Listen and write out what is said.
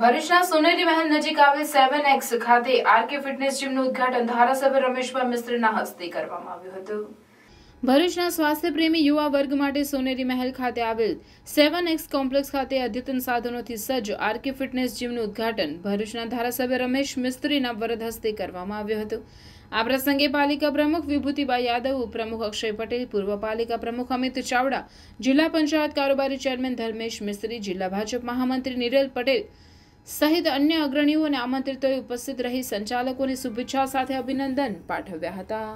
ભરૂચના સોનેરી મહેલ નજીક આવેલ સેવન એક્સ ખાતે આરકે ફિટનેસ જીમનું ઉદઘાટન ધારાસભ્ય રમેશભાઈ મિશ્રના હસ્તે કરવામાં આવ્યું હતું ભરૂચના સ્વાસ્થ્યપ્રેમી યુવા વર્ગ માટે સોનેરી મહેલ ખાતે આવેલ સેવન એક્સ કોમ્પ્લેક્સ ખાતે અદ્યતન સાધનોથી સજ્જ આરકે ફિટનેસ જીમનું ઉદઘાટન ભરૂચના ધારાસભ્ય રમેશ મિસ્ત્રીના વરદ હસ્તે કરવામાં આવ્યું હતું આ પ્રસંગે પાલિકા પ્રમુખ વિભૂતિબા યાદવ ઉપપ્રમુખ અક્ષય પટેલ પૂર્વ પાલિકા પ્રમુખ અમિત ચાવડા જિલ્લા પંચાયત કારોબારી ચેરમેન ધર્મેશ મિસ્ત્રી જિલ્લા ભાજપ મહામંત્રી નિરલ પટેલ સહિત અન્ય અગ્રણીઓ અને આમંત્રિતોએ ઉપસ્થિત રહી સંચાલકોને શુભેચ્છા સાથે અભિનંદન પાઠવ્યા હતા